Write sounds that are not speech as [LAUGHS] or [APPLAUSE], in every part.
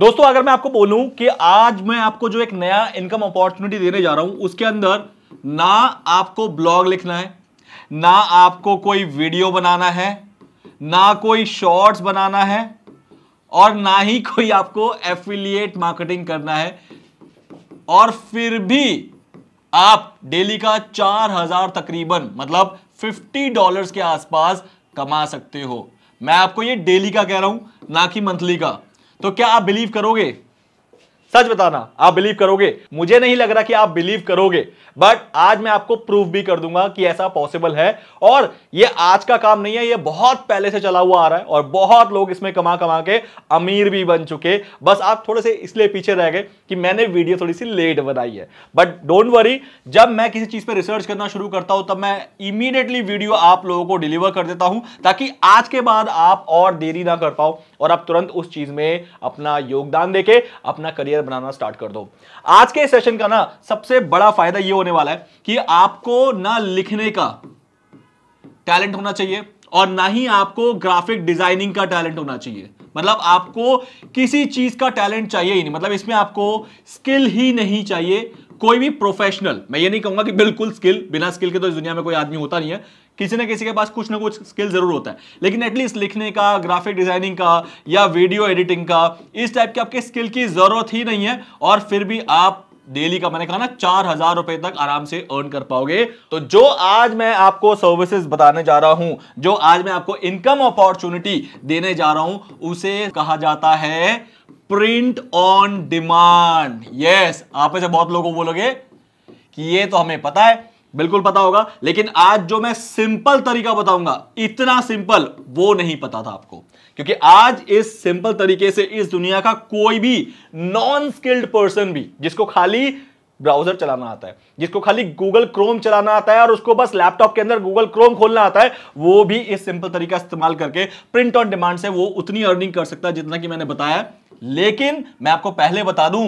दोस्तों अगर मैं आपको बोलूं कि आज मैं आपको जो एक नया इनकम अपॉर्चुनिटी देने जा रहा हूं उसके अंदर ना आपको ब्लॉग लिखना है ना आपको कोई वीडियो बनाना है ना कोई शॉर्ट्स बनाना है और ना ही कोई आपको एफिलिएट मार्केटिंग करना है और फिर भी आप डेली का चार हजार तकरीबन मतलब फिफ्टी डॉलर्स के आसपास कमा सकते हो मैं आपको ये डेली का कह रहा हूं ना कि मंथली का तो क्या आप बिलीव करोगे सच बताना आप बिलीव करोगे मुझे नहीं लग रहा कि आप बिलीव करोगे बट आज मैं आपको प्रूफ भी कर दूंगा कि ऐसा पॉसिबल है और ये आज का काम नहीं है ये बहुत पहले से चला हुआ आ रहा है और बहुत लोग इसमें कमा कमा के अमीर भी बन चुके बस आप थोड़े से इसलिए पीछे रह गए कि मैंने वीडियो थोड़ी सी लेट बनाई है बट डोंट वरी जब मैं किसी चीज पर रिसर्च करना शुरू करता हूं तब मैं इमीडिएटली वीडियो आप लोगों को डिलीवर कर देता हूं ताकि आज के बाद आप और देरी ना कर पाओ और आप तुरंत उस चीज में अपना योगदान देके अपना करियर करियर बनाना स्टार्ट कर दो आज के सेशन का ना सबसे बड़ा फायदा यह होने वाला है कि आपको ना लिखने का टैलेंट होना चाहिए और ना ही आपको ग्राफिक डिजाइनिंग का टैलेंट होना चाहिए मतलब आपको किसी चीज का टैलेंट चाहिए ही नहीं मतलब इसमें आपको स्किल ही नहीं चाहिए कोई भी प्रोफेशनल मैं ये नहीं कहूंगा कि बिल्कुल स्किल बिना स्किल के तो इस दुनिया में कोई आदमी होता नहीं है किसी ना किसी के पास कुछ ना कुछ स्किल जरूर होता है लेकिन एटलीस्ट लिखने का ग्राफिक डिजाइनिंग का या वीडियो एडिटिंग का इस टाइप के आपके स्किल की जरूरत ही नहीं है और फिर भी आप डेली का मैंने कहा ना चार हजार रुपए तक आराम से अर्न कर पाओगे तो जो आज मैं आपको सर्विसेज बताने जा रहा हूं जो आज मैं आपको इनकम अपॉर्चुनिटी देने जा रहा हूं उसे कहा जाता है प्रिंट ऑन डिमांड यस आप में से बहुत लोगों बोलोगे कि ये तो हमें पता है बिल्कुल पता होगा लेकिन आज जो मैं सिंपल तरीका बताऊंगा इतना सिंपल वो नहीं पता था आपको क्योंकि आज इस सिंपल तरीके से इस दुनिया का कोई भी नॉन स्किल्ड पर्सन भी जिसको खाली ब्राउजर चलाना आता है जिसको खाली गूगल क्रोम चलाना आता है और उसको बस लैपटॉप के अंदर गूगल क्रोम खोलना आता है वो भी इस सिंपल तरीका इस्तेमाल करके प्रिंट ऑन डिमांड से वो उतनी अर्निंग कर सकता है जितना कि मैंने बताया लेकिन मैं आपको पहले बता दूं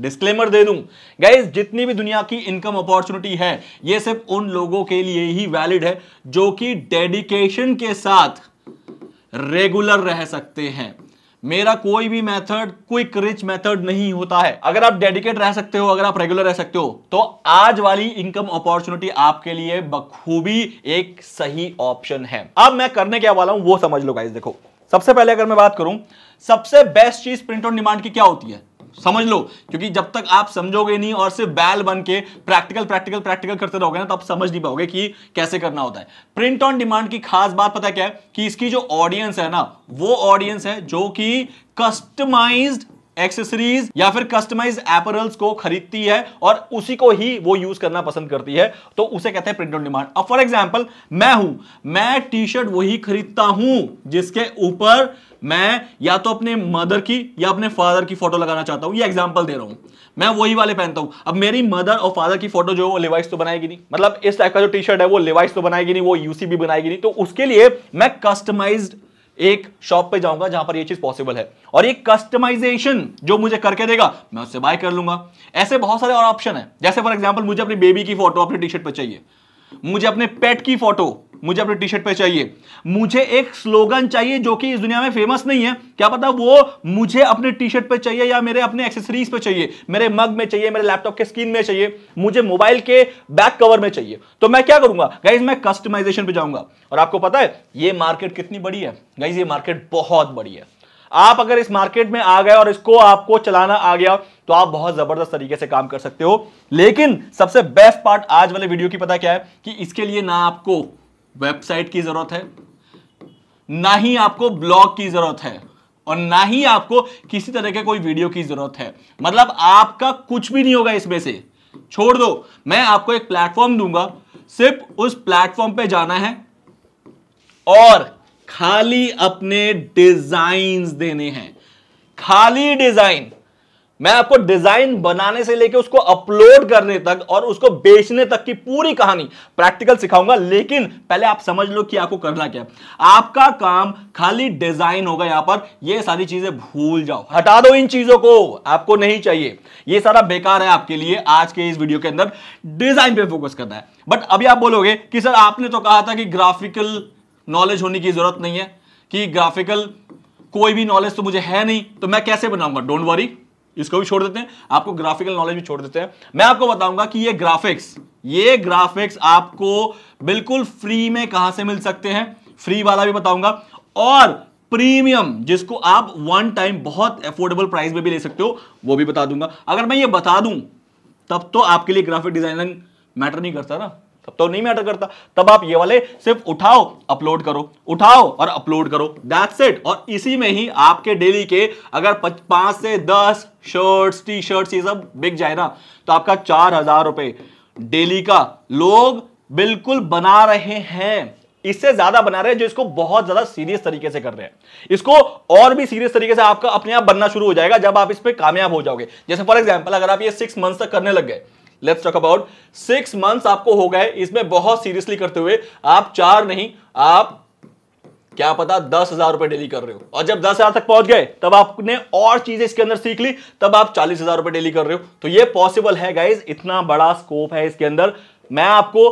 डिस्क्लेमर दे दूं गाइज जितनी भी दुनिया की इनकम अपॉर्चुनिटी है ये सिर्फ उन लोगों के लिए ही वैलिड है जो कि डेडिकेशन के साथ रेगुलर रह सकते हैं मेरा कोई भी मेथड क्विक रिच मेथड नहीं होता है अगर आप डेडिकेट रह सकते हो अगर आप रेगुलर रह सकते हो तो आज वाली इनकम अपॉर्चुनिटी आपके लिए बखूबी एक सही ऑप्शन है अब मैं करने क्या वाला हूं वो समझ लो गाइज देखो सबसे पहले अगर मैं बात करूं सबसे बेस्ट चीज प्रिंट ऑन डिमांड की क्या होती है समझ लो क्योंकि जब तक आप समझोगे नहीं और सिर्फ बैल बन के प्रैक्टिकल प्रैक्टिकल प्रैक्टिकल करते रहोगे ना तो आप समझ नहीं पाओगे कि कैसे करना होता है प्रिंट ऑन डिमांड की खास बात पता क्या है कि इसकी जो ऑडियंस है ना वो ऑडियंस है जो कि कस्टमाइज एक्सेसरीज या फिर कस्टमाइज एपरल्स को खरीदती है और उसी को ही वो यूज करना पसंद करती है तो उसे कहते हैं प्रिंट ऑन डिमांड अब फॉर एग्जाम्पल मैं हूं मैं टी शर्ट वही खरीदता हूं जिसके ऊपर मैं या तो अपने मदर की या अपने फादर की फोटो लगाना चाहता हूं ये एग्जांपल दे रहा हूं मैं वही वाले पहनता हूं अब मेरी मदर और फादर की फोटो जो है वो लिवाइस तो बनाएगी नहीं मतलब इस टाइप का जो टी शर्ट है वो लिवाइस तो बनाएगी नहीं वो यूसी भी बनाएगी नहीं तो उसके लिए मैं कस्टमाइज एक शॉप पे जाऊंगा जहां पर ये चीज पॉसिबल है और ये कस्टमाइजेशन जो मुझे करके देगा मैं उससे बाय कर लूंगा ऐसे बहुत सारे और ऑप्शन है जैसे फॉर एग्जाम्पल मुझे अपनी बेबी की फोटो अपनी टी शर्ट पर चाहिए मुझे अपने पेट की फोटो मुझे अपने टी शर्ट पे चाहिए मुझे एक स्लोगन चाहिए जो कि इस दुनिया में फेमस नहीं है क्या पता वो मुझे अपने टी शर्ट पे चाहिए या मेरे अपने एक्सेसरीज पे चाहिए मेरे मग में चाहिए मेरे लैपटॉप के स्क्रीन में चाहिए मुझे मोबाइल के बैक कवर में चाहिए तो मैं क्या करूंगा गाइज मैं कस्टमाइजेशन पे जाऊंगा और आपको पता है ये मार्केट कितनी बड़ी है गाइज ये मार्केट बहुत बड़ी है आप अगर इस मार्केट में आ गए और इसको आपको चलाना आ गया तो आप बहुत जबरदस्त तरीके से काम कर सकते हो लेकिन सबसे बेस्ट पार्ट आज वाले वीडियो की पता क्या है कि इसके लिए ना आपको वेबसाइट की जरूरत है ना ही आपको ब्लॉग की जरूरत है और ना ही आपको किसी तरह के कोई वीडियो की जरूरत है मतलब आपका कुछ भी नहीं होगा इसमें से छोड़ दो मैं आपको एक प्लेटफॉर्म दूंगा सिर्फ उस प्लेटफॉर्म पे जाना है और खाली अपने डिजाइन देने हैं खाली डिजाइन मैं आपको डिजाइन बनाने से लेकर उसको अपलोड करने तक और उसको बेचने तक की पूरी कहानी प्रैक्टिकल सिखाऊंगा लेकिन पहले आप समझ लो कि आपको करना क्या आपका काम खाली डिजाइन होगा यहां पर ये सारी चीजें भूल जाओ हटा दो इन चीजों को आपको नहीं चाहिए ये सारा बेकार है आपके लिए आज के इस वीडियो के अंदर डिजाइन पर फोकस करना है बट अभी आप बोलोगे कि सर आपने तो कहा था कि ग्राफिकल नॉलेज होने की जरूरत नहीं है कि ग्राफिकल कोई भी नॉलेज तो मुझे है नहीं तो मैं कैसे बनाऊंगा डोंट वरी इसको भी छोड़ देते हैं आपको ग्राफिकल नॉलेज भी छोड़ देते हैं मैं आपको बताऊंगा कि ये ग्राफिक्स ये ग्राफिक्स आपको बिल्कुल फ्री में कहां से मिल सकते हैं फ्री वाला भी बताऊंगा और प्रीमियम जिसको आप वन टाइम बहुत अफोर्डेबल प्राइस में भी ले सकते हो वो भी बता दूंगा अगर मैं ये बता दूं तब तो आपके लिए ग्राफिक डिजाइनिंग मैटर नहीं करता ना तब तो नहीं मैटर करता तब आप ये वाले सिर्फ उठाओ अपलोड करो उठाओ और अपलोड करो दैट्स इट और इसी में ही आपके डेली के अगर पांच से दस शर्ट्स टी शर्ट्स ये सब बिक जाए ना तो आपका चार हजार रुपए डेली का लोग बिल्कुल बना रहे हैं इससे ज्यादा बना रहे हैं जो इसको बहुत ज्यादा सीरियस तरीके से कर रहे हैं इसको और भी सीरियस तरीके से आपका अपने आप बनना शुरू हो जाएगा जब आप इस पर कामयाब हो जाओगे जैसे फॉर एग्जाम्पल अगर आप ये सिक्स मंथ तक करने लग गए let's talk about six months आपको हो गए इसमें बहुत सीरियसली करते हुए आप चार नहीं आप क्या पता दस हजार रुपए डेली कर रहे हो और जब दस हजार तक पहुंच गए तब आपने और चीजें इसके अंदर सीख ली तब आप चालीस हजार रुपए डेली कर रहे हो तो ये पॉसिबल है गाइज इतना बड़ा स्कोप है इसके अंदर मैं आपको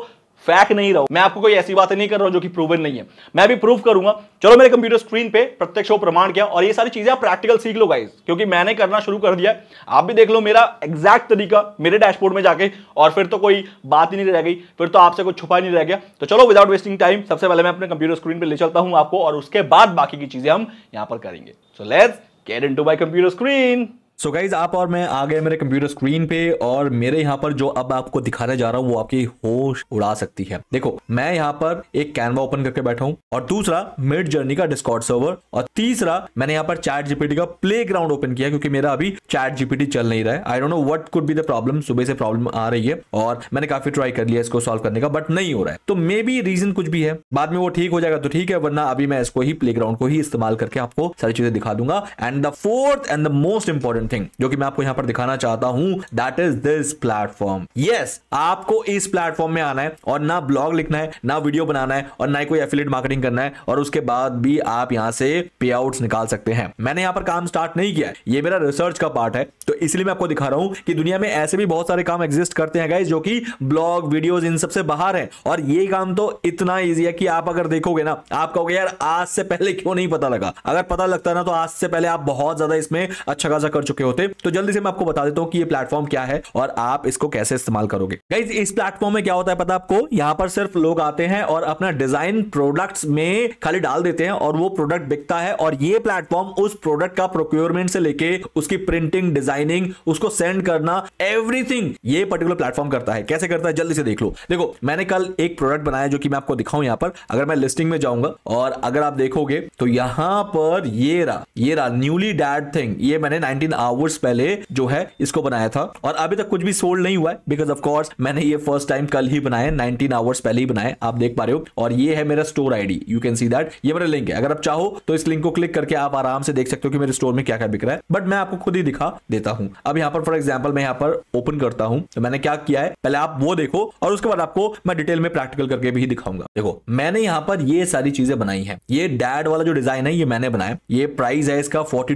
फैक नहीं रहा मैं आपको कोई ऐसी बातें नहीं कर रहा हूं जो कि प्रूवन नहीं है मैं भी प्रूव करूंगा चलो मेरे कंप्यूटर स्क्रीन पे प्रत्यक्ष हो प्रमाण किया और ये सारी चीजें आप प्रैक्टिकल सीख लो गाइस क्योंकि मैंने करना शुरू कर दिया आप भी देख लो मेरा एग्जैक्ट तरीका मेरे डैशबोर्ड में जाके और फिर तो कोई बात ही नहीं रह गई फिर तो आपसे कुछ छुपा नहीं रह गया तो चलो विदाउट वेस्टिंग टाइम सबसे पहले मैं अपने कंप्यूटर स्क्रीन पर ले चलता हूं आपको और उसके बाद बाकी की चीजें हम यहां पर करेंगे so let's get into my computer screen so so guys आप और मैं आ गए मेरे कंप्यूटर स्क्रीन पे और मेरे यहाँ पर जो अब आपको दिखाने जा रहा हूँ वो आपकी होश उड़ा सकती है देखो मैं यहाँ पर एक कैनवा ओपन करके बैठा हूँ और दूसरा मिड जर्नी का डिस्कॉर्ड सर्वर और तीसरा मैंने यहाँ पर चैट जीपीटी का प्ले ग्राउंड ओपन किया क्योंकि मेरा अभी चैट जीपीटी चल नहीं रहा है I don't know what could be the problem सुबह से प्रॉब्लम आ रही है और मैंने काफी ट्राई कर लिया इसको सॉल्व करने का बट नहीं हो रहा है तो मे बी रीजन कुछ भी है बाद में वो ठीक हो जाएगा तो ठीक है वरना अभी मैं इसको ही प्ले ग्राउंड को ही इस्तेमाल करके आपको सारी चीजें दिखा दूंगा and the fourth and the most important important thing जो कि मैं आपको यहाँ पर दिखाना चाहता हूँ that is this platform yes आपको इस प्लेटफॉर्म में आना है और ना ब्लॉग लिखना है ना वीडियो बनाना है और ना ही कोई एफिलेट मार्केटिंग करना है और उसके बाद भी आप यहाँ से पे आउट निकाल सकते हैं मैंने यहाँ पर काम स्टार्ट नहीं किया ये मेरा रिसर्च का पार्ट है तो इसलिए मैं आपको दिखा रहा हूँ कि दुनिया में ऐसे भी बहुत सारे काम एग्जिस्ट करते हैं गाइज जो कि ब्लॉग वीडियो इन सबसे बाहर है और ये काम तो इतना ईजी है कि आप अगर देखोगे ना आप कहोगे यार आज से पहले क्यों नहीं पता लगा अगर पता लगता ना तो आज से पहले आप बहुत ज्यादा इसमें अच्छा खासा कर चुके चुके होते तो जल्दी से मैं आपको बता देता हूँ कि ये प्लेटफॉर्म क्या है और आप इसको कैसे इस्तेमाल करोगे गाइज इस प्लेटफॉर्म में क्या होता है पता आपको यहाँ पर सिर्फ लोग आते हैं और अपना डिजाइन प्रोडक्ट में खाली डाल देते हैं और वो प्रोडक्ट बिकता है और ये प्लेटफॉर्म उस प्रोडक्ट का प्रोक्योरमेंट से लेके उसकी प्रिंटिंग डिजाइनिंग उसको सेंड करना एवरीथिंग ये पर्टिकुलर प्लेटफॉर्म करता है कैसे करता है जल्दी से देख लो देखो मैंने कल एक प्रोडक्ट बनाया जो कि मैं आपको दिखाऊं यहाँ पर अगर मैं लिस्टिंग में जाऊंगा और अगर आप देखोगे तो यहाँ पर ये रहा ये रहा न्यूली डैड थिंग ये मैंने नाइनटीन आवर्स पहले जो है इसको बनाया था और अभी तक कुछ भी सोल्ड नहीं हुआ है बिकॉज ऑफकोर्स मैंने ये फर्स्ट टाइम कल ही बनाया नाइनटीन आवर्स पहले ही बनाया आप देख पा रहे हो और ये है मेरा store ID you can see that ये मेरा लिंक है अगर आप चाहो तो इस लिंक को क्लिक करके आप आराम से देख सकते हो कि मेरे स्टोर में क्या क्या बिक रहा है बट मैं आपको खुद ही दिखा देता हूं अब यहाँ पर फॉर एग्जाम्पल मैं यहाँ पर ओपन करता हूँ तो मैंने क्या किया है पहले आप वो देखो और उसके बाद आपको मैं डिटेल में प्रैक्टिकल करके भी दिखाऊंगा देखो मैंने यहाँ पर ये सारी चीजें बनाई है ये डैड वाला जो डिजाइन है ये मैंने बनाया ये प्राइस है इसका फोर्टी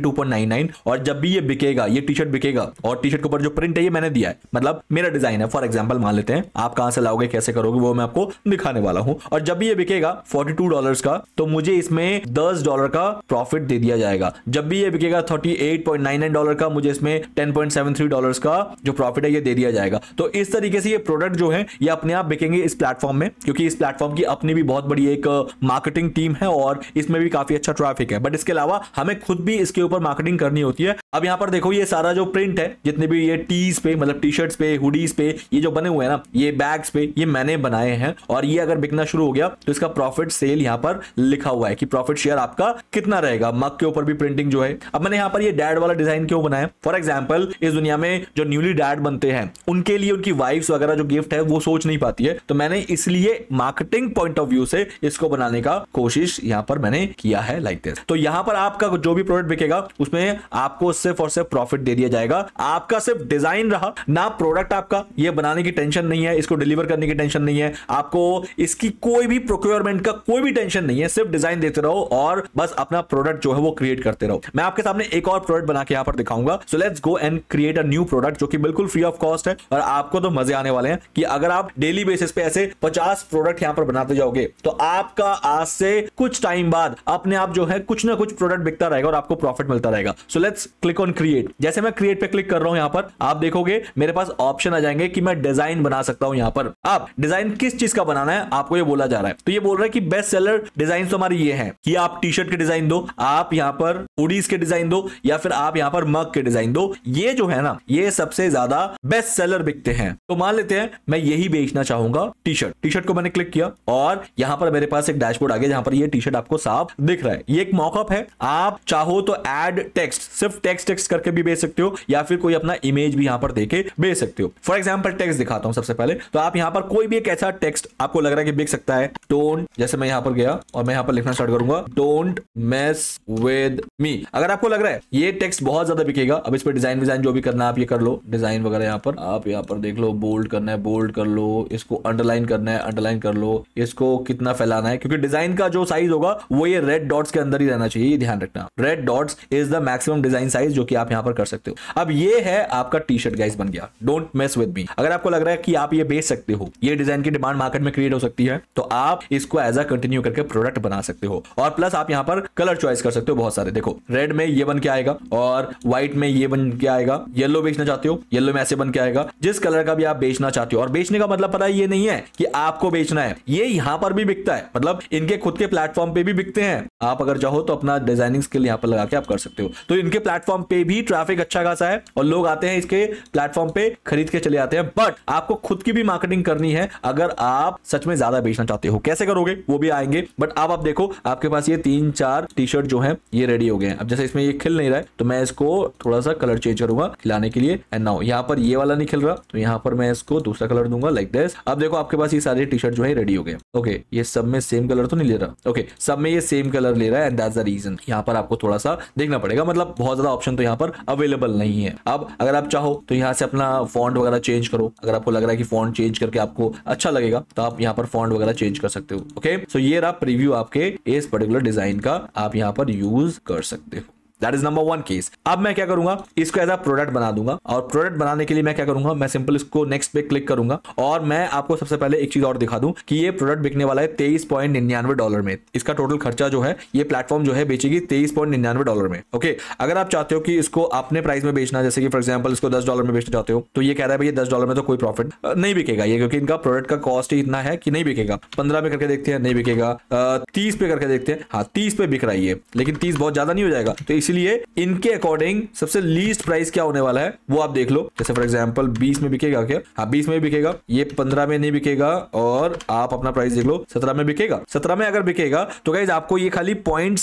और जब भी ये बिकेगा ये टी शर्ट बिकेगा और टी शर्ट के ऊपर जो प्रिंट है ये मैंने दिया है मतलब मेरा डिजाइन है फॉर एग्जाम्पल मान लेते हैं आप कहां से लाओगे कैसे करोगे वो मैं आपको दिखाने वाला हूँ और जब भी ये बिकेगा फोर्टी टू डॉलर का तो मुझे इसमें दस डॉलर का प्रॉफिट दे दिया जाएगा जब भी ये बिकेगा thirty eight point nine nine dollar का मुझे इसमें ten point seven three dollar का जो प्रॉफिट है ये दे दिया जाएगा तो इस तरीके से ये प्रोडक्ट जो है ये अपने आप बिकेंगे इस प्लेटफॉर्म में क्योंकि इस प्लेटफॉर्म की अपनी भी बहुत बड़ी एक मार्केटिंग टीम है और इसमें भी काफी अच्छा ट्रैफिक है बट इसके अलावा हमें खुद भी इसके ऊपर मार्केटिंग करनी होती है अब यहाँ पर पर देखो ये सारा जो प्रिंट है जितने भी ये टीज पे मतलब टी शर्ट्स पे हुडीज पे ये जो बने हुए हैं ना ये बैग्स पे ये मैंने बनाए हैं और ये अगर बिकना शुरू हो गया तो इसका प्रॉफिट सेल यहाँ पर लिखा हुआ है कि प्रॉफिट शेयर आपका कितना रहेगा मग के ऊपर भी प्रिंटिंग जो है अब मैंने यहाँ पर ये डैड वाला डिजाइन क्यों बनाया फॉर एग्जाम्पल इस दुनिया में जो न्यूली डैड बनते हैं उनके लिए उनकी वाइफ वगैरह जो गिफ्ट है वो सोच नहीं पाती है तो मैंने इसलिए मार्केटिंग पॉइंट ऑफ व्यू से इसको बनाने का कोशिश यहाँ पर मैंने किया है लाइक दिस तो यहाँ पर आपका जो भी प्रोडक्ट बिकेगा उसमें आपको सिर्फ और से प्रॉफिट दे दिया जाएगा आपका सिर्फ डिजाइन रहा ना प्रोडक्ट आपका ये बनाने की टेंशन नहीं है इसको डिलीवर करने की टेंशन नहीं है आपको इसकी कोई भी प्रोक्योरमेंट का कोई भी टेंशन नहीं है सिर्फ डिजाइन देते रहो और बस अपना प्रोडक्ट जो है वो क्रिएट करते रहो मैं आपके सामने एक और प्रोडक्ट बना के यहाँ पर दिखाऊंगा so let's go and create a new product जो कि बिल्कुल फ्री ऑफ कॉस्ट है और आपको तो मजे आने वाले हैं कि अगर आप डेली बेसिस पे ऐसे पचास प्रोडक्ट यहाँ पर बनाते जाओगे तो आपका आज से कुछ टाइम बाद अपने आप जो है कुछ ना कुछ प्रोडक्ट बिकता रहेगा और आपको प्रॉफिट मिलता रहेगा so let's click on create create जैसे मैं क्रिएट पे क्लिक कर रहा हूँ यहाँ पर आप देखोगे मेरे पास ऑप्शन आ जाएंगे कि मैं डिजाइन बना सकता हूँ यहाँ पर आप डिजाइन किस चीज का बनाना है आपको ये बोला जा रहा है तो ये बोल रहा है कि बेस्ट सेलर डिजाइन तो हमारे ये है कि आप टी शर्ट के डिजाइन दो आप यहाँ पर उडीज के डिजाइन दो या फिर आप यहाँ पर मग के डिजाइन दो ये जो है ना ये सबसे ज्यादा बेस्ट सेलर बिकते हैं तो मान लेते हैं मैं यही बेचना चाहूंगा टी शर्ट टी शर्ट को मैंने क्लिक किया और यहाँ पर मेरे पास एक डैशबोर्ड आ गया जहां पर ये टी शर्ट आपको साफ दिख रहा है ये एक मॉकअप है आप चाहो तो एड टेक्स्ट सिर्फ टेक्स्ट टेक्स्ट करके भी बेच सकते हो या फिर कोई अपना इमेज भी यहाँ पर देके बेच सकते हो फॉर एग्जाम्पल टेक्स्ट दिखाता हूँ सबसे पहले तो आप यहाँ पर कोई भी एक ऐसा टेक्स्ट आपको लग रहा है कि बेच सकता है टोन जैसे मैं यहाँ पर गया और मैं यहाँ पर लिखना स्टार्ट करूंगा डोंट मेस विद मी अगर आपको लग रहा है ये टेक्स्ट बहुत ज्यादा बिकेगा अब इस पर डिजाइन विजाइन जो भी करना है आप ये कर लो डिजाइन वगैरह यहाँ पर आप यहाँ पर देख लो बोल्ड करना है बोल्ड कर लो इसको अंडरलाइन करना है अंडरलाइन कर लो इसको कितना फैलाना है क्योंकि डिजाइन का जो साइज होगा वो ये रेड डॉट्स के अंदर ही रहना चाहिए ध्यान रखना red dots is the maximum design size जो कि आप यहाँ पर कर सकते हो अब ये है आपका टी शर्ट गाइस बन गया डोंट मेस विद मी अगर आपको लग रहा है कि आप ये बेच सकते हो ये डिजाइन की डिमांड मार्केट में क्रिएट हो सकती है तो आप इसको एज अ कंटिन्यू करके प्रोडक्ट बना सकते हो और प्लस आप यहाँ पर कलर चॉइस कर सकते हो बहुत सारे देखो रेड में ये बन के आएगा और व्हाइट में ये बन के आएगा येलो बेचना चाहते हो येलो में ऐसे बन के आएगा जिस कलर का भी आप बेचना चाहते हो और बेचने का मतलब पता है ये नहीं है कि आपको बेचना है ये यहाँ पर भी बिकता है मतलब इनके खुद के प्लेटफॉर्म पे भी बिकते हैं आप अगर चाहो तो अपना डिजाइनिंग स्किल यहाँ पर लगा के आप कर सकते हो तो इनके प्लेटफॉर्म पे भी ट्रैफिक अच्छा खासा है और लोग आते हैं इसके प्लेटफॉर्म पे खरीद के चले आते हैं बट आपको खुद की भी मार्केटिंग करनी है अगर आप सच में ज्यादा बेचना चाहते हो कैसे करोगे वो भी आएंगे बट आप, आप देखो आपके पास ये तीन चार टी शर्ट जो है ये रेडी हो गए हैं अब जैसे इसमें ये खिल नहीं रहा है तो मैं इसको थोड़ा सा कलर चेंज करूंगा खिलाने के लिए एंड नाउ यहाँ पर ये वाला नहीं खिल रहा तो यहाँ पर मैं इसको दूसरा कलर दूंगा लाइक दिस अब देखो आपके पास ये सारे टी शर्ट जो है रेडी हो गए ओके ये सब में सेम कलर तो नहीं ले रहा ओके सब में ये सेम कलर ले रहा है एंड दैट्स द रीजन यहाँ पर आपको थोड़ा सा देखना पड़ेगा मतलब बहुत ज्यादा ऑप्शन तो यहाँ पर अवेलेबल नहीं है अब अगर आप चाहो तो यहाँ से अपना फॉन्ट वगैरह चेंज करो अगर आपको लग रहा है कि फॉन्ट चेंज करके आपको अच्छा लगेगा तो आप यहाँ पर फॉन्ट वगैरह चेंज कर सकते हो ओके सो ये रहा प्रीव्यू आपके इस पर्टिकुलर डिजाइन का आप यहाँ पर यूज कर सकते हो that is number one case अब मैं क्या करूंगा इसको एज अ प्रोडक्ट बना दूंगा और प्रोडक्ट बनाने के लिए मैं क्या करूंगा मैं सिंपल इसको नेक्स्ट पे क्लिक करूंगा और मैं आपको सबसे पहले एक चीज और दिखा दूं कि ये प्रोडक्ट बिकने वाला है तेईस पॉइंट निन्यानवे डॉलर में इसका टोटल खर्चा जो है ये प्लेटफॉर्म जो है बेचेगी तेईस पॉइंट निन्यानवे डॉलर में ओके अगर आप चाहते हो कि इसको अपने प्राइस में बेचना जैसे कि फॉर एग्जाम्पल इसको दस डॉलर में बेचना चाहते हो तो ये कह रहा है भैया दस डॉलर में तो कोई प्रॉफिट नहीं बिकेगा ये क्योंकि इनका प्रोडक्ट का कॉस्ट ही इतना है कि नहीं बिकेगा पंद्रह पे करके देखते हैं नहीं बिकेगा तीस पे करके देखते हैं हाँ तीस पे बिक रहा है लेकिन तीस बहुत ज्यादा नहीं हो जाएगा तो इस इसलिए इनके अकॉर्डिंग सबसे लीस्ट प्राइस क्या होने वाला है वो आप देख लो जैसे फॉर एग्जाम्पल बीस में बिकेगा क्या हाँ बीस में बिकेगा ये पंद्रह में नहीं बिकेगा और आप अपना प्राइस देख लो सत्रह में बिकेगा सत्रह में अगर बिकेगा तो गाइज आपको ये खाली पॉइंट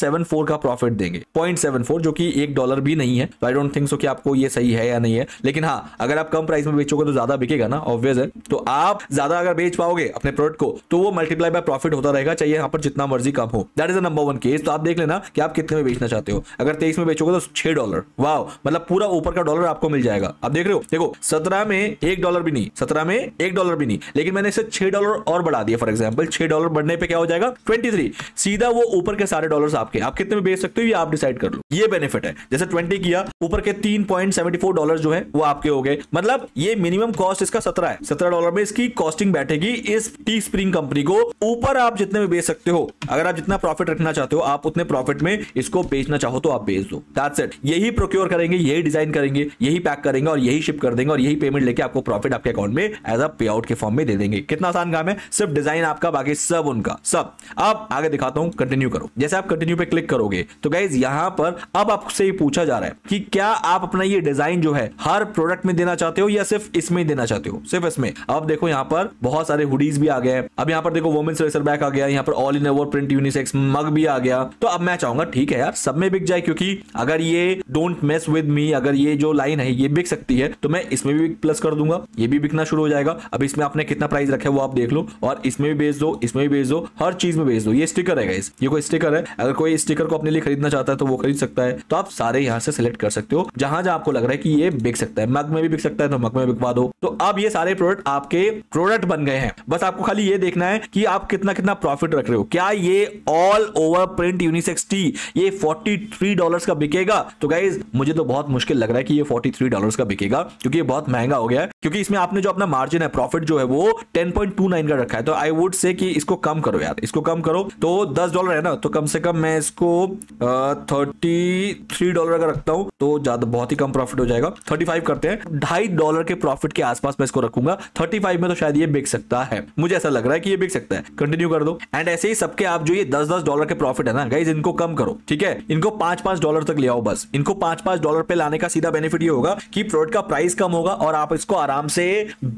का प्रॉफिट देंगे पॉइंट जो की एक डॉलर भी नहीं है आई डोंट थिंक सो कि आपको ये सही है या नहीं है लेकिन हाँ अगर आप कम प्राइस में बेचोगे तो ज्यादा बिकेगा ना ऑब्वियस है तो आप ज्यादा अगर बेच पाओगे अपने प्रोडक्ट को तो वो मल्टीप्लाई बाय प्रॉफिट होता रहेगा चाहिए यहाँ पर जितना मर्जी कम हो that is the number one case तो आप देख लेना कि आप कितने में बेचना चाहते हो अगर तेईस तेईस में बेचोगे तो छह डॉलर वाह मतलब पूरा ऊपर का डॉलर आपको मिल जाएगा आप देख रहे हो देखो सत्रह में एक डॉलर भी नहीं सत्रह में एक डॉलर भी नहीं लेकिन मैंने इसे छह डॉलर और बढ़ा दिया फॉर एग्जाम्पल छह डॉलर बढ़ने पर क्या हो जाएगा ट्वेंटी सीधा वो ऊपर के सारे डॉलर आपके आप कितने में बेच सकते हो ये आप डिसाइड कर लो ये बेनिफिट है जैसे ट्वेंटी किया ऊपर के तीन पॉइंट सेवेंटी फोर डॉलर जो है वो आपके हो गए मतलब ये मिनिमम कॉस्ट इसका सत्रह है सत्रह डॉलर में इसकी कॉस्टिंग बैठेगी इस टी स्प्रिंग कंपनी को ऊपर आप जितने में बेच सकते हो अगर आप जितना प्रॉफिट रखना चाहते हो आप उतने प्रॉफिट में इसको बेचना चाहो तो आप बेच भेज दो दैट्स इट यही प्रोक्योर करेंगे यही डिजाइन करेंगे यही पैक करेंगे और यही शिप कर देंगे और यही पेमेंट लेके आपको प्रॉफिट आपके अकाउंट में एज अ पे आउट के फॉर्म में दे देंगे कितना आसान काम है सिर्फ डिजाइन आपका बाकी सब उनका सब अब आगे दिखाता हूं कंटिन्यू करो जैसे आप कंटिन्यू पे क्लिक करोगे तो गाइज यहां पर अब आपसे पूछा जा रहा है कि क्या आप अपना ये डिजाइन जो है हर प्रोडक्ट में देना चाहते हो या सिर्फ इसमें ही देना चाहते हो सिर्फ इसमें अब देखो यहाँ पर बहुत सारे हुडीज भी आ गए अब यहाँ पर देखो वुमेन्स रेसर बैक आ गया यहाँ पर all in over print unisex mug भी आ गया तो अब मैं चाहूंगा ठीक है यार सब में बिक जाए क्योंकि अगर ये डोंट मेस विद मी अगर ये जो लाइन है ये बिक सकती है तो मैं इसमें भी प्लस कर दूंगा ये भी बिकना शुरू हो जाएगा अब इसमें आपने कितना प्राइस रखा है वो आप देख लो और इसमें भी बेच दो इसमें भी बेच दो हर चीज में बेच दो ये स्टिकर है गाइस ये कोई स्टिकर है अगर कोई स्टिकर को अपने लिए खरीदना चाहता है तो वो खरीद सकता है तो आप सारे यहाँ से सिलेक्ट कर सकते हो जहां जहां आपको लग रहा है कि ये बिक सकता है मग में भी बिक सकता है तो मग में बिकवा दो तो अब ये सारे प्रोडक्ट आपके प्रोडक्ट बन गए हैं बस आपको खाली ये देखना है कि आप कितना कितना प्रॉफिट रख रहे हो क्या ये all over print unisex T ये फोर्टी थ्री डॉलर डॉलर्स का बिकेगा तो गाइज मुझे तो बहुत मुश्किल लग रहा है कि ये फोर्टी थ्री डॉलर का बिकेगा क्योंकि ये बहुत महंगा हो गया है क्योंकि इसमें आपने जो अपना मार्जिन है प्रॉफिट जो है वो टेन पॉइंट टू नाइन का रखा है तो आई वुड से कि इसको कम करो यार इसको कम करो तो दस डॉलर है ना तो कम से कम मैं इसको थर्टी थ्री डॉलर का रखता हूँ तो ज्यादा बहुत ही कम प्रॉफिट हो जाएगा थर्टी फाइव करते हैं ढाई डॉलर के प्रॉफिट के आसपास मैं इसको रखूंगा थर्टी फाइव में तो शायद ये बिक सकता है मुझे ऐसा लग रहा है कि ये बिक सकता है कंटिन्यू कर दो एंड ऐसे ही सबके आप जो ये दस दस डॉलर के प्रॉफिट है ना गाइज इनको कम करो ठीक है इनको पांच पांच डॉलर तक ले आओ बस इनको पांच पांच डॉलर पे लाने का सीधा बेनिफिट ये होगा कि प्रोडक्ट का प्राइस कम होगा और आप इसको आराम से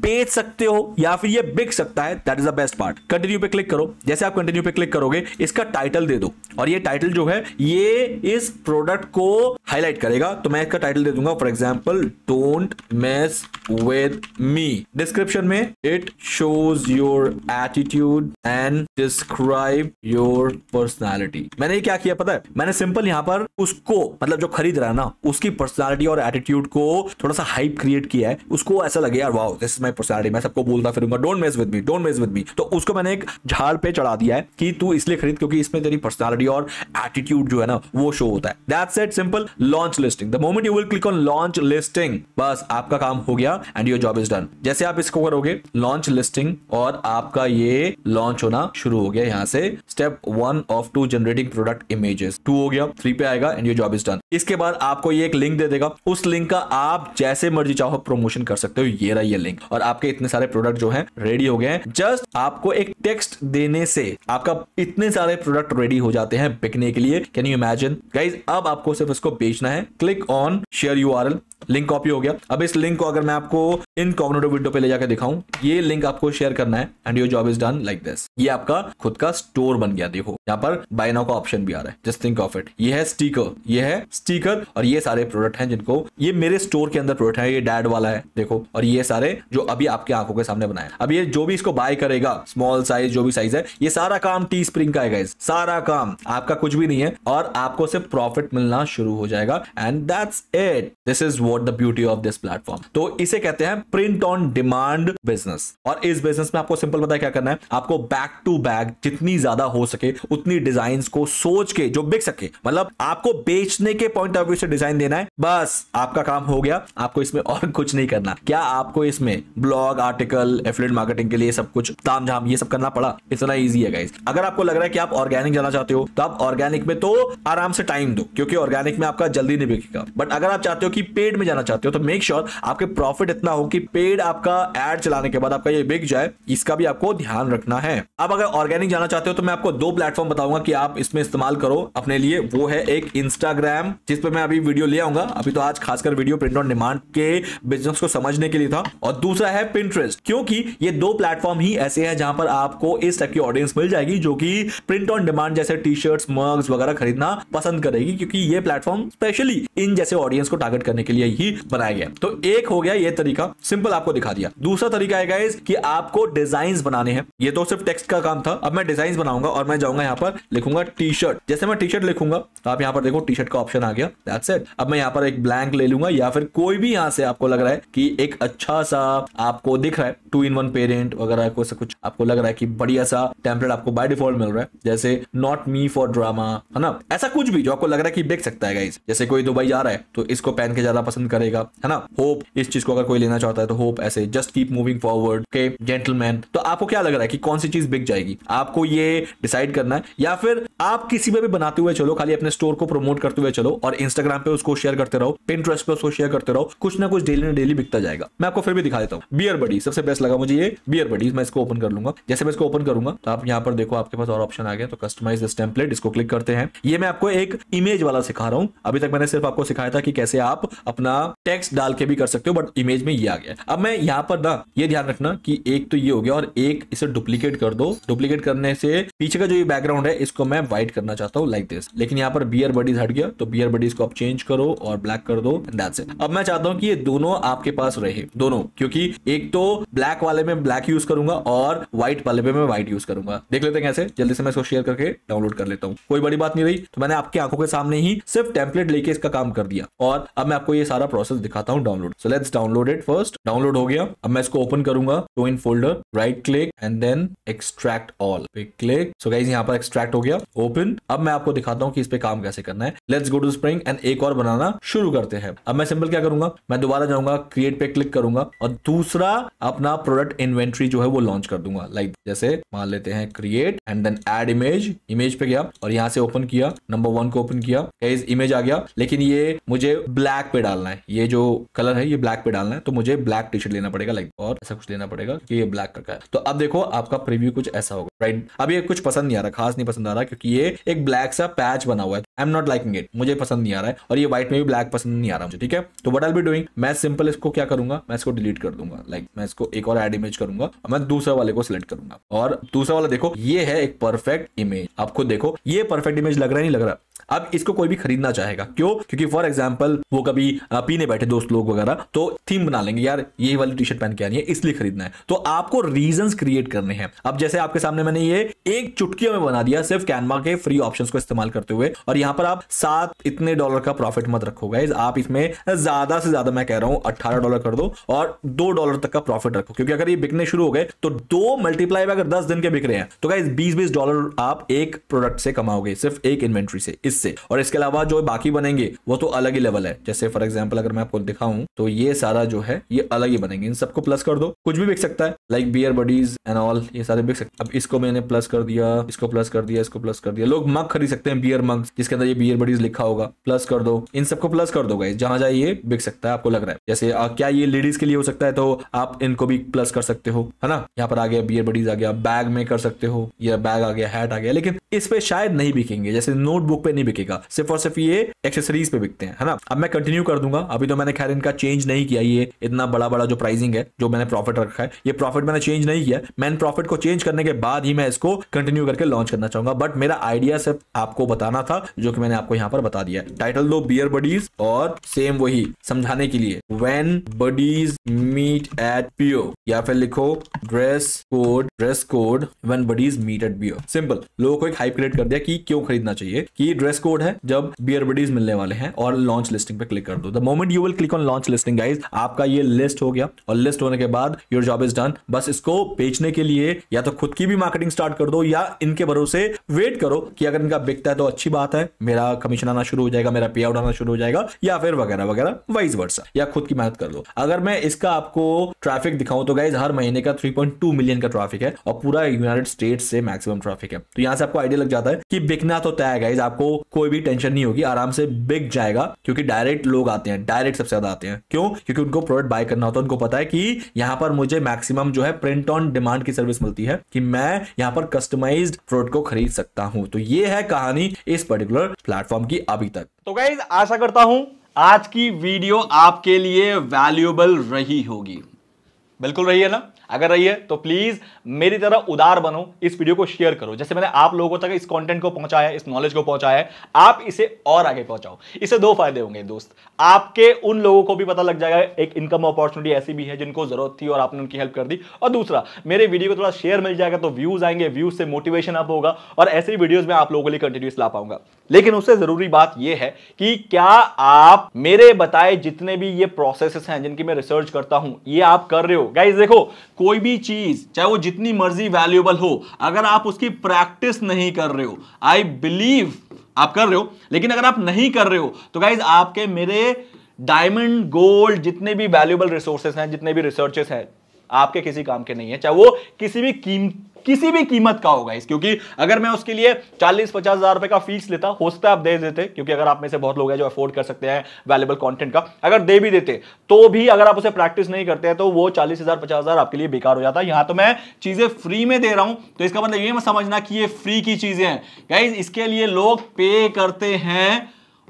बेच सकते हो या फिर ये बिक सकता है that is the best part continue पे क्लिक करो जैसे आप कंटिन्यू पे क्लिक करोगे इसका टाइटल दे दो और ये टाइटल जो है ये इस प्रोडक्ट को हाईलाइट करेगा तो मैं इसका टाइटल दे दूंगा for example don't mess with me description में it shows your attitude and describe your personality मैंने क्या किया पता है मैंने सिंपल यहां पर उस उसको मतलब जो खरीद रहा है ना उसकी पर्सनैलिटी और एटीट्यूड को थोड़ा सा हाइप क्रिएट किया है उसको ऐसा लगे यार wow this is my personality मैं सबको बोलता फिरूंगा don't mess with me don't mess with me तो उसको मैंने एक झाड़ पे चढ़ा दिया है कि तू इसलिए खरीद क्योंकि इसमें तेरी पर्सनैलिटी और एटीट्यूड जो है ना वो शो होता है that's it simple launch listing the moment you will click on launch listing बस आपका काम हो गया and your job is done जैसे आप इसको करोगे लॉन्च लिस्टिंग और आपका ये लॉन्च होना शुरू हो गया यहाँ से step one of two generating product images two हो गया थ्री पे आएगा and and your job is done इसके बाद आपको ये एक लिंक दे देगा उस लिंक का आप जैसे मर्जी चाहो प्रमोशन कर सकते हो ये रहा ये लिंक और आपके इतने सारे प्रोडक्ट जो है रेडी हो गए हैं जस्ट आपको एक टेक्स्ट देने से आपका इतने सारे प्रोडक्ट रेडी हो जाते हैं बिकने के लिए कैन यू इमेजिन गाइज अब आपको सिर्फ इसको बेचना है click on share you link copy हो गया अब इस लिंक को अगर मैं आपको इन कॉग्नेटिव विंडो पे ले जाकर दिखाऊं ये लिंक आपको शेयर करना है and your job is done like this ये आपका खुद का स्टोर बन गया देखो यहाँ पर बाय नाउ का ऑप्शन भी आ रहा है जस्ट थिंक ऑफ इट ये है स्टीकर ये है स्टीकर और ये सारे प्रोडक्ट हैं जिनको ये मेरे स्टोर के अंदर प्रोडक्ट है ये डैड वाला है देखो और ये सारे जो अभी आपके आंखों के सामने बनाए अब ये जो भी इसको बाय करेगा स्मॉल साइज जो भी साइज है ये सारा काम टी स्प्रिंग का है सारा काम आपका कुछ भी नहीं है और आपको सिर्फ प्रॉफिट मिलना शुरू हो जाएगा and that's it this is what the beauty of this platform तो इसे कहते हैं प्रिंट ऑन डिमांड बिजनेस और इस बिजनेस में आपको सिंपल पता है क्या करना है आपको बैक टू बैक जितनी ज्यादा हो सके उतनी डिजाइन को सोच के जो बिक सके मतलब आपको बेचने के पॉइंट ऑफ व्यू से डिजाइन देना है बस आपका काम हो गया आपको इसमें और [LAUGHS] कुछ नहीं करना क्या आपको इसमें ब्लॉग आर्टिकल एफिलेट मार्केटिंग के लिए सब कुछ ताम झाम ये सब करना पड़ा इतना ईजी है गाइज अगर आपको लग रहा है कि आप ऑर्गेनिक जाना चाहते हो तो आप ऑर्गेनिक में तो आराम से टाइम दो क्योंकि ऑर्गेनिक में आपका जल्दी नहीं बिकेगा बट अगर आप चाहते हो कि पेड में जाना चाहते हो तो मेक श्योर sure आपके प्रॉफिट इतना हो कि पेड आपका एड चलाने के बाद आपका ये बिक जाए इसका भी आपको ध्यान रखना है आप अगर ऑर्गेनिक जाना चाहते हो तो मैं आपको दो प्लेटफॉर्म बताऊंगा कि आप इसमें इस्तेमाल करो अपने लिए वो है एक इंस्टाग्राम जिस पर मैं अभी वीडियो ले आऊंगा अभी तो आज खासकर वीडियो प्रिंट ऑन डिमांड के बिजनेस को समझने के लिए था और दूसरा है पिंट्रेस्ट क्योंकि ये दो प्लेटफॉर्म ही ऐसे है जहां पर आपको इस टाइप की ऑडियंस मिल जाएगी जो की प्रिंट ऑन डिमांड जैसे टी शर्ट मग्स वगैरह खरीदना पसंद करेगी क्योंकि ये प्लेटफॉर्म स्पेशली इन जैसे ऑडियंस को टारगेट करने के लिए ही बनाया गया तो एक हो गया ये तरीका सिंपल आपको दिखा दिया दूसरा तरीका है गाइज कि आपको डिजाइन बनाने हैं ये तो सिर्फ टेक्स्ट का काम था अब मैं डिजाइन बनाऊंगा और मैं जाऊंगा यहाँ पर लिखूंगा टी शर्ट जैसे मैं टी शर्ट लिखूंगा तो आप यहाँ पर देखो टी शर्ट का ऑप्शन आ गया दैट्स इट अब मैं यहाँ पर एक ब्लैंक ले लूंगा या फिर कोई भी यहाँ से आपको लग रहा है कि एक अच्छा सा आपको दिख रहा है टू इन वन पेरेंट वगैरह कुछ कुछ आपको लग रहा है कि बढ़िया सा टेम्पलेट आपको बाय डिफॉल्ट मिल रहा है जैसे नॉट मी फॉर ड्रामा है ना ऐसा कुछ भी जो आपको लग रहा है कि देख सकता है गाइज जैसे कोई दुबई जा रहा है तो इसको पहन के ज्यादा पसंद पसंद करेगा है ना होप इस चीज को अगर कोई लेना चाहता है तो होप ऐसे जस्ट कीप मूविंग फॉरवर्ड के जेंटलमैन तो आपको क्या लग रहा है कि कौन सी चीज बिक जाएगी आपको ये डिसाइड करना है या फिर आप किसी पे भी बनाते हुए चलो खाली अपने स्टोर को प्रमोट करते हुए चलो और इंस्टाग्राम पे उसको शेयर करते रहो पिंट्रेस्ट पे उसको शेयर करते रहो कुछ ना कुछ डेली ना डेली बिकता जाएगा मैं आपको फिर भी दिखा देता हूँ बियर बडी सबसे बेस्ट लगा मुझे ये बियर बडी मैं इसको ओपन कर लूंगा जैसे मैं इसको ओपन करूंगा तो आप यहाँ पर देखो आपके पास और ऑप्शन आ गया तो कस्टमाइज दिस टेम्पलेट इसको क्लिक करते हैं ये मैं आपको एक इमेज वाला सिखा रहा हूँ अभी तक मैंने सिर्फ आपको सिखाया था कि कैसे आप अपना अपना टेक्स्ट डाल के भी कर सकते हो बट इमेज में ये आ गया अब मैं यहाँ पर ना ये ध्यान रखना कि एक तो ये हो गया और एक इसे डुप्लीकेट कर दो डुप्लीकेट करने से पीछे का जो ये बैकग्राउंड है इसको मैं व्हाइट करना चाहता हूँ लाइक दिस लेकिन यहाँ पर बियर बडीज हट गया तो बियर बडीज को आप चेंज करो और ब्लैक कर दो अब मैं चाहता हूँ कि ये दोनों आपके पास रहे दोनों क्योंकि एक तो ब्लैक वाले में ब्लैक यूज करूंगा और व्हाइट वाले में व्हाइट यूज करूंगा देख लेते हैं कैसे जल्दी से मैं इसको शेयर करके डाउनलोड कर लेता हूँ कोई बड़ी बात नहीं रही तो मैंने आपकी आंखों के सामने ही सिर्फ टेम्पलेट लेके इसका काम कर दिया और अब मैं आपको ये सारे सारा प्रोसेस दिखाता हूँ download so let's download it first download हो गया अब मैं इसको ओपन करूंगा टू इन folder right click and then extract all पे क्लिक सो गाइज यहाँ पर एक्सट्रैक्ट हो गया ओपन अब मैं आपको दिखाता हूँ कि इस पे काम कैसे करना है let's go to spring and एक और बनाना शुरू करते हैं अब मैं सिंपल क्या करूंगा मैं दोबारा जाऊंगा क्रिएट पे क्लिक करूंगा और दूसरा अपना प्रोडक्ट इन्वेंट्री जो है वो लॉन्च कर दूंगा लाइक like, जैसे मान लेते हैं create and then add image image पे गया और यहाँ से ओपन किया नंबर वन को ओपन किया इमेज आ गया लेकिन ये मुझे ब्लैक पे डालना डालना है ये जो कलर है ये ब्लैक पे डालना है तो मुझे ब्लैक टी शर्ट लेना पड़ेगा लाइक और ऐसा कुछ लेना पड़ेगा कि ये ब्लैक का है तो अब देखो आपका प्रीव्यू कुछ ऐसा होगा राइट अब ये कुछ पसंद नहीं आ रहा खास नहीं पसंद आ रहा क्योंकि ये एक ब्लैक सा पैच बना हुआ है I am not liking it मुझे पसंद नहीं आ रहा है और ये व्हाइट में भी ब्लैक पसंद नहीं आ रहा मुझे ठीक है तो वट आल बी डूइंग मैं सिंपल इसको क्या करूंगा मैं इसको डिलीट कर दूंगा लाइक like, मैं इसको एक और एड इमेज करूंगा और मैं दूसरे वाले को सिलेक्ट करूंगा और दूसरा वाला देखो ये है एक परफेक्ट इमेज आप खुद देखो ये परफेक्ट इमेज लग रहा है नहीं लग रहा अब इसको कोई भी खरीदना चाहेगा क्यों क्योंकि फॉर एग्जाम्पल वो कभी पीने बैठे दोस्त लोग वगैरह तो थीम बना लेंगे यार यही वाली टी शर्ट पहन के आनी है इसलिए खरीदना है तो आपको रीजन क्रिएट करने हैं अब जैसे आपके सामने मैंने ये एक चुटकी में बना दिया सिर्फ कैनवा के फ्री ऑप्शन को इस्तेमाल करते हुए और यहाँ पर आप सात इतने डॉलर का प्रॉफिट मत रखो गाइज आप इसमें ज्यादा से ज्यादा मैं कह रहा हूँ अट्ठारह डॉलर कर दो और दो डॉलर तक का प्रॉफिट रखो क्योंकि अगर ये बिकने शुरू हो गए तो दो मल्टीप्लाई अगर दस दिन के बिक रहे हैं तो गाइज बीस बीस डॉलर आप एक प्रोडक्ट से कमाओगे सिर्फ एक इन्वेंट्री से इससे और इसके अलावा जो बाकी बनेंगे वो तो अलग ही लेवल है जैसे फॉर एग्जाम्पल एग्जाम्पल अगर मैं आपको दिखाऊं तो ये सारा जो है ये अलग ही बनेंगे इन सबको प्लस कर दो कुछ भी बिक सकता है like beer buddies and all ये सारे बिक सकते अब इसको मैंने प्लस कर दिया इसको प्लस कर दिया इसको प्लस कर दिया लोग मग खरीद सकते हैं बियर मग जिसके अंदर ये बियर बडीज लिखा होगा प्लस कर दो इन सबको प्लस कर दो गाइज जहां जाए ये बिक सकता है आपको लग रहा है जैसे क्या ये लेडीज के लिए हो सकता है तो आप इनको भी प्लस कर सकते हो है ना यहाँ पर आ गया बियर बडीज आ गया बैग में कर सकते हो या बैग आ गया हैट आ गया लेकिन इस पे शायद नहीं बिकेंगे जैसे नोटबुक पे नहीं बिकेगा सिर्फ और सिर्फ ये एक्सेसरीज पे बिकते हैं है ना अब मैं कंटिन्यू कर दूँ दूंगा अभी तो मैंने खैर इनका चेंज नहीं किया ये इतना बड़ा बड़ा जो प्राइसिंग है जो मैंने प्रॉफिट रखा है ये प्रॉफिट मैंने चेंज नहीं किया मैन प्रॉफिट को चेंज करने के बाद ही मैं इसको कंटिन्यू करके लॉन्च करना चाहूंगा बट मेरा आइडिया सिर्फ आपको बताना था जो कि मैंने आपको यहाँ पर बता दिया टाइटल दो बियर बडीज और सेम वही समझाने के लिए वेन बडीज मीट एट पियो या फिर लिखो dress code dress code when buddies meet at पियो सिंपल लोगों को एक हाइप क्रिएट कर दिया कि क्यों खरीदना चाहिए कि ड्रेस कोड है जब बियर बडीज मिलने वाले हैं और लॉन्च लिस्टिंग पे क्लिक कर दो moment you will click on launch listing guys आपका ये लिस्ट हो गया और लिस्ट होने के बाद योर जॉब इज डन बस इसको बेचने के लिए या तो खुद की भी मार्केटिंग स्टार्ट कर दो या इनके भरोसे वेट करो कि अगर इनका बिकता है तो अच्छी बात है मेरा कमीशन आना शुरू हो जाएगा मेरा पे आउट आना शुरू हो जाएगा या फिर वगैरह वगैरह वाइज वर्सा या खुद की मेहनत कर दो अगर मैं इसका आपको ट्रैफिक दिखाऊं तो गाइज हर महीने का थ्री मिलियन का ट्रैफिक है और पूरा यूनाइटेड स्टेट से मैक्सिमम ट्रैफिक है तो यहां से आपको आइडिया लग जाता है कि बिकना तो तय है गाइज आपको कोई भी टेंशन नहीं होगी आराम से बिक जाएगा क्योंकि डायरेक्ट लोग आते आते हैं डायरेक्ट सबसे ज्यादा आते हैं क्यों क्योंकि उनको प्रोडक्ट बाय करना होता है उनको पता है कि यहाँ पर मुझे मैक्सिमम जो है प्रिंट ऑन डिमांड की सर्विस मिलती है कि मैं यहाँ पर कस्टमाइज प्रोडक्ट को खरीद सकता हूँ तो ये है कहानी इस पर्टिकुलर प्लेटफॉर्म की अभी तक तो गाइज आशा करता हूँ आज की वीडियो आपके लिए वैल्यूएबल रही होगी बिल्कुल रही है ना अगर रही है तो प्लीज मेरी तरह उदार बनो इस वीडियो को शेयर करो जैसे मैंने आप लोगों तक इस कंटेंट को पहुंचाया इस नॉलेज को पहुंचाया आप इसे और आगे पहुंचाओ इसे दो फायदे होंगे दोस्त आपके उन लोगों को भी पता लग जाएगा एक इनकम अपॉर्चुनिटी ऐसी भी है जिनको जरूरत थी और आपने उनकी हेल्प कर दी और दूसरा मेरे वीडियो को थोड़ा शेयर मिल जाएगा तो व्यूज आएंगे व्यूज से मोटिवेशन अप होगा और ऐसे वीडियोज में आप लोगों के लिए कंटिन्यूस ला पाऊंगा लेकिन उससे जरूरी बात यह है कि क्या आप मेरे बताए जितने भी ये प्रोसेसेस हैं जिनकी मैं रिसर्च करता हूं ये आप कर रहे हो गाइज देखो कोई भी चीज चाहे वो जितनी मर्जी वैल्यूएबल हो अगर आप उसकी प्रैक्टिस नहीं कर रहे हो आई बिलीव आप कर रहे हो लेकिन अगर आप नहीं कर रहे हो तो गाइज आपके मेरे डायमंड गोल्ड जितने भी वैल्यूएबल रिसोर्सेस हैं जितने भी रिसर्चेस हैं आपके किसी काम के नहीं है चाहे वो किसी भी कीम किसी भी कीमत का होगा इस क्योंकि अगर मैं उसके लिए चालीस पचास हजार रुपए का फीस लेता हो सकता है आप दे देते क्योंकि अगर आप में से बहुत लोग हैं जो अफोर्ड कर सकते हैं वैल्यूबल कॉन्टेंट का अगर दे भी देते तो भी अगर आप उसे प्रैक्टिस नहीं करते हैं तो वो चालीस हजार पचास हजार आपके लिए बेकार हो जाता है यहां तो मैं चीजें फ्री में दे रहा हूं तो इसका मतलब ये मैं समझना कि ये फ्री की चीजें हैं इसके लिए लोग पे करते हैं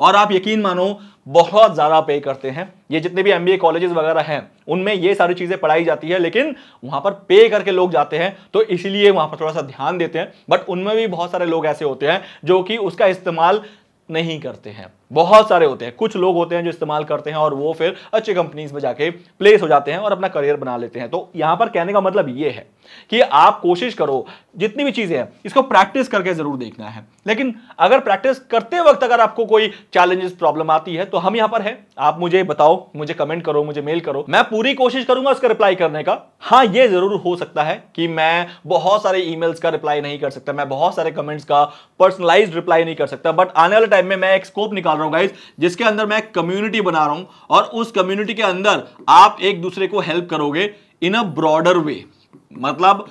और आप यकीन मानो बहुत ज़्यादा पे करते हैं ये जितने भी एमबीए कॉलेजेस वगैरह हैं उनमें ये सारी चीज़ें पढ़ाई जाती है लेकिन वहाँ पर पे करके लोग जाते हैं तो इसीलिए वहाँ पर थोड़ा सा ध्यान देते हैं बट उनमें भी बहुत सारे लोग ऐसे होते हैं जो कि उसका इस्तेमाल नहीं करते हैं बहुत सारे होते हैं कुछ लोग होते हैं जो इस्तेमाल करते हैं और वो फिर अच्छे कंपनीज में जाके प्लेस हो जाते हैं और अपना करियर बना लेते हैं तो यहां पर कहने का मतलब ये है कि आप कोशिश करो जितनी भी चीजें हैं इसको प्रैक्टिस करके जरूर देखना है लेकिन अगर प्रैक्टिस करते वक्त अगर आपको कोई चैलेंजेस प्रॉब्लम आती है तो हम यहां पर है आप मुझे बताओ मुझे कमेंट करो मुझे मेल करो मैं पूरी कोशिश करूंगा उसका रिप्लाई करने का हाँ ये जरूर हो सकता है कि मैं बहुत सारे ईमेल्स का रिप्लाई नहीं कर सकता मैं बहुत सारे कमेंट्स का पर्सनलाइज रिप्लाई नहीं कर सकता बट आने वाले टाइम में मैं एक स्कोप निकाल रहा हूं गाइज जिसके अंदर मैं कम्युनिटी बना रहा हूं और उस कम्युनिटी के अंदर आप एक दूसरे को हेल्प करोगे इन अ ब्रॉडर वे मतलब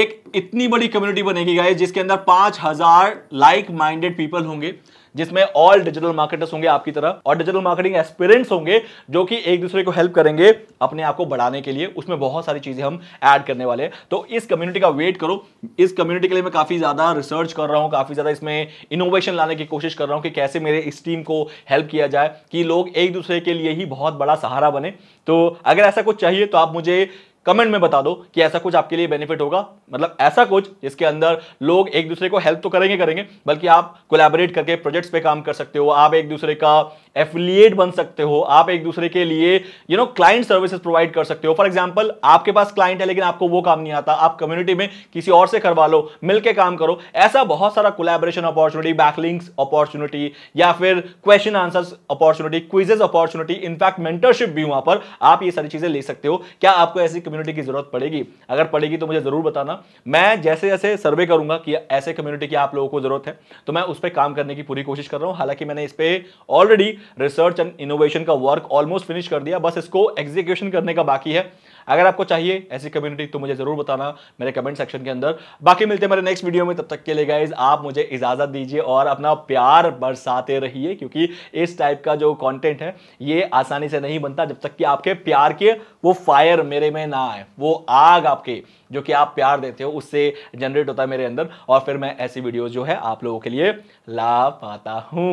एक इतनी बड़ी कम्युनिटी बनेगी गाइज जिसके अंदर पांच हजार लाइक माइंडेड पीपल होंगे जिसमें ऑल डिजिटल मार्केटर्स होंगे आपकी तरह और डिजिटल मार्केटिंग एक्सपीरियंस होंगे जो कि एक दूसरे को हेल्प करेंगे अपने आप को बढ़ाने के लिए उसमें बहुत सारी चीजें हम ऐड करने वाले हैं तो इस कम्युनिटी का वेट करो इस कम्युनिटी के लिए मैं काफी ज्यादा रिसर्च कर रहा हूँ काफी ज्यादा इसमें इनोवेशन लाने की कोशिश कर रहा हूँ कि कैसे मेरे इस टीम को हेल्प किया जाए कि लोग एक दूसरे के लिए ही बहुत बड़ा सहारा बने तो अगर ऐसा कुछ चाहिए तो आप मुझे कमेंट में बता दो कि ऐसा कुछ आपके लिए बेनिफिट होगा मतलब ऐसा कुछ जिसके अंदर लोग एक दूसरे को हेल्प तो करेंगे करेंगे बल्कि आप कोलैबोरेट करके प्रोजेक्ट्स पे काम कर सकते हो आप एक दूसरे का एफिलिएट बन सकते हो आप एक दूसरे के लिए you know client services provide कर सकते हो फॉर एग्जाम्पल आपके पास क्लाइंट है लेकिन आपको वो काम नहीं आता आप कम्युनिटी में किसी और से करवा लो मिलकर काम करो ऐसा बहुत सारा कोलेबोरेशन अपॉर्चुनिटी बैकलिंग्स अपॉर्चुनिटी या फिर question answers opportunity quizzes opportunity in fact mentorship भी वहां पर आप ये सारी चीजें ले सकते हो क्या आपको ऐसी कम्युनिटी की जरूरत पड़ेगी अगर पड़ेगी तो मुझे जरूर बताना मैं जैसे जैसे सर्वे करूंगा कि ऐसे कम्युनिटी की आप लोगों को जरूरत है तो मैं उस पर काम करने की पूरी कोशिश कर रहा हूं हालांकि मैंने इस पर ऑलरेडी रिसर्च एंड इनोवेशन का वर्क ऑलमोस्ट फिनिश कर दिया बस इसको एग्जीक्यूशन करने का बाकी है अगर आपको चाहिए ऐसी कम्युनिटी तो मुझे जरूर बताना मेरे कमेंट सेक्शन के अंदर बाकी मिलते हैं मेरे नेक्स्ट वीडियो में तब तक के लिए गाइज आप मुझे इजाज़त दीजिए और अपना प्यार बरसाते रहिए क्योंकि इस टाइप का जो कॉन्टेंट है ये आसानी से नहीं बनता जब तक कि आपके प्यार के वो फायर मेरे में ना आए वो आग आपके जो कि आप प्यार देते हो उससे जनरेट होता है मेरे अंदर और फिर मैं ऐसी वीडियोज़ जो है आप लोगों के लिए ला पाता हूँ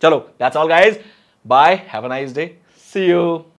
Chalo, that's all guys. Bye. Have a nice day. See you.